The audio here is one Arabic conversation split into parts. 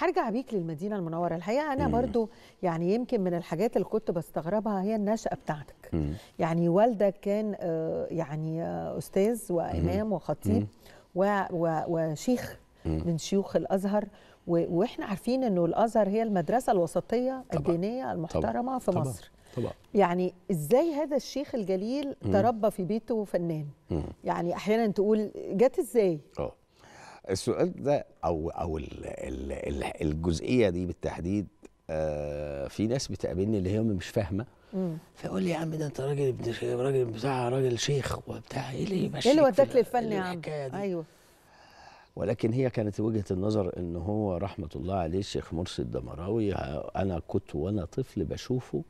هرجع بيك للمدينه المنوره الحقيقه انا برضو يعني يمكن من الحاجات اللي كنت بستغربها هي النشاه بتاعتك مم. يعني والدك كان آه، يعني آه، استاذ وامام وخطيب و و وشيخ مم. من شيوخ الازهر واحنا عارفين انه الازهر هي المدرسه الوسطيه طبعا. الدينيه المحترمه طبعا. في مصر طبعا. يعني ازاي هذا الشيخ الجليل تربى في بيته فنان مم. يعني احيانا تقول جت ازاي أوه. السؤال ده او او الـ الـ الـ الجزئيه دي بالتحديد آه في ناس بتقابلني اللي هي مش فاهمه فيقول لي يا عم ده انت راجل ابن راجل بتاع راجل شيخ وبتاع ايه اللي ماشي ايه اللي وداك للفن إيه يا عم ايوه ولكن هي كانت وجهه النظر ان هو رحمه الله عليه الشيخ مرسي الدمراوي انا كنت وانا طفل بشوفه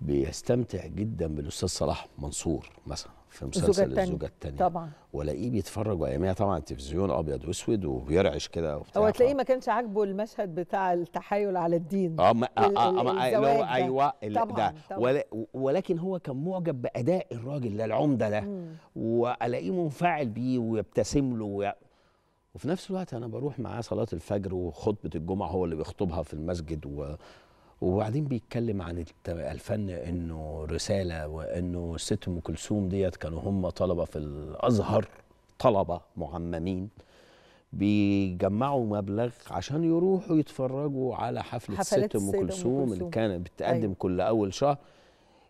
بيستمتع جدا بالاستاذ صلاح منصور مثلا في مسلسل الزوجه الثانيه طبعا والاقيه بيتفرج واياميها طبعا التلفزيون ابيض واسود وبيرعش كده هو تلاقيه ما كانش عاجبه المشهد بتاع التحايل على الدين اه ما آه آه آه, آه، ايوه طبعا, ده طبعا ولكن هو كان معجب باداء الراجل ده العمده ده والاقيه منفعل بيه ويبتسم له وي... وفي نفس الوقت انا بروح معاه صلاه الفجر وخطبه الجمعه هو اللي بيخطبها في المسجد و وبعدين بيتكلم عن الفن انه رساله وانه ست ام كلثوم ديت كانوا هم طلبه في الازهر طلبه معممين بيجمعوا مبلغ عشان يروحوا يتفرجوا على حفله, حفلة ست ام كلثوم اللي كانت بتقدم أيوة. كل اول شهر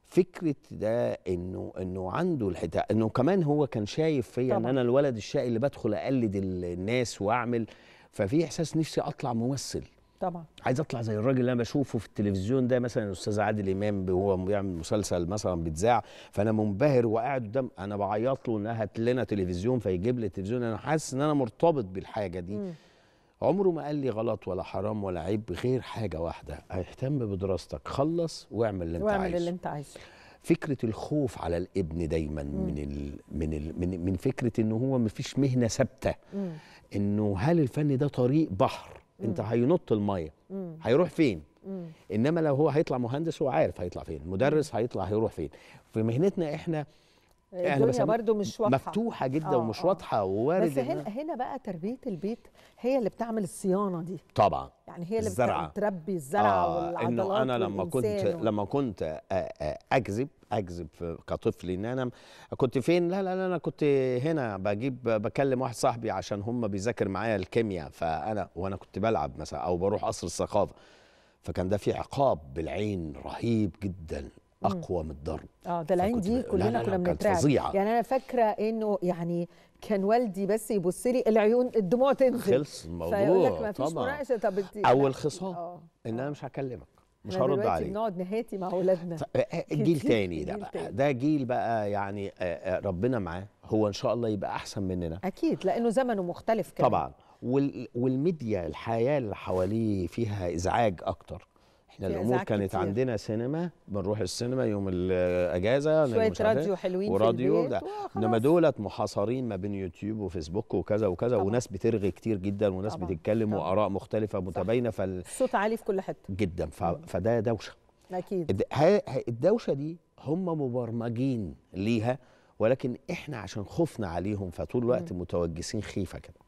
فكره ده انه انه عنده الحته انه كمان هو كان شايف فيا ان انا الولد الشقي اللي بدخل اقلد الناس واعمل ففي احساس نفسي اطلع ممثل طبعا عايز اطلع زي الراجل اللي انا بشوفه في التلفزيون ده مثلا الاستاذ عادل امام وهو بيعمل مسلسل مثلا بيتذاع فانا منبهر وقاعد قدام انا بعيط له ان هات لنا تلفزيون فيجيب لي التلفزيون انا حاسس ان انا مرتبط بالحاجه دي م. عمره ما قال لي غلط ولا حرام ولا عيب غير حاجه واحده اهتم بدراستك خلص واعمل اللي انت واعمل عايزه واعمل اللي انت عايزه فكره الخوف على الابن دايما مم. من ال من ال من, من فكره ان هو مفيش مهنه ثابته انه هل الفن ده طريق بحر انت هينط الميه هيروح فين مم. انما لو هو هيطلع مهندس هو عارف هيطلع فين مدرس هيطلع هيروح فين في مهنتنا احنا الدنيا برضو مش واضحه مفتوحه جدا آه ومش آه. واضحه ووارد بس هنا هنا بقى تربيه البيت هي اللي بتعمل الصيانه دي طبعا يعني هي اللي الزرعة. بتربي الزرع آه والعضلات انه انا لما كنت و... لما كنت اكذب اكذب كطفل ان انا كنت فين لا لا لا انا كنت هنا بجيب بكلم واحد صاحبي عشان هم بيذاكر معايا الكيمياء فانا وانا كنت بلعب مثلا او بروح قصر الثقافه فكان ده في عقاب بالعين رهيب جدا اقوى من الضرب اه ده العين دي كلنا كنا بنترعب يعني انا فاكره انه يعني كان والدي بس يبص لي العيون الدموع تنزل خلص الموضوع فيقول لك ما فيش مناقشه طب اول يعني خصام آه. ان انا مش هكلمك مش هرد عليه نقعد نهاتي مع اولادنا آه، آه، جيل تاني ده بقى ده جيل بقى يعني آه، ربنا معاه هو ان شاء الله يبقى احسن مننا اكيد لانه زمنه مختلف كمان طبعا والميديا الحياه اللي حواليه فيها ازعاج اكتر احنا الامور كانت كتير. عندنا سينما بنروح السينما يوم الاجازه شويه إيه، راديو حلوين وراديو البيت انما دولت محاصرين ما بين يوتيوب وفيسبوك وكذا وكذا طبعا. وناس بترغي كتير جدا وناس طبعا. بتتكلم طبعا. واراء مختلفه متباينه فال الصوت عالي في كل حته جدا ف... فده دوشه اكيد الدوشه دي هم مبرمجين ليها ولكن احنا عشان خفنا عليهم فطول الوقت متوجسين خيفه كده